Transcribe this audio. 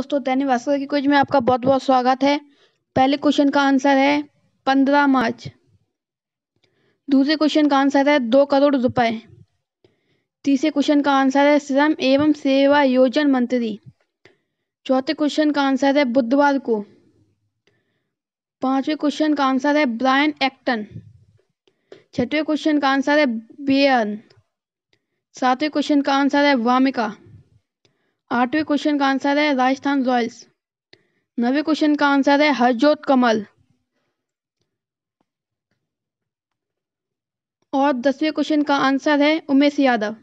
दोस्तों दैनिक भास्कर की क्विज में आपका बहुत बहुत स्वागत है पहले क्वेश्चन का आंसर है पंद्रह मार्च दूसरे क्वेश्चन का आंसर है दो करोड़ रुपए तीसरे क्वेश्चन का आंसर है श्रम एवं सेवा योजन मंत्री चौथे क्वेश्चन का आंसर है बुधवार को पांचवें क्वेश्चन का आंसर है ब्रायन एक्टन छठवें क्वेश्चन का आंसर है बेयन सातवें क्वेश्चन का आंसर है वामिका आठवें क्वेश्चन का आंसर है राजस्थान रॉयल्स नवे क्वेश्चन का आंसर है हरजोत कमल और दसवें क्वेश्चन का आंसर है उमेश यादव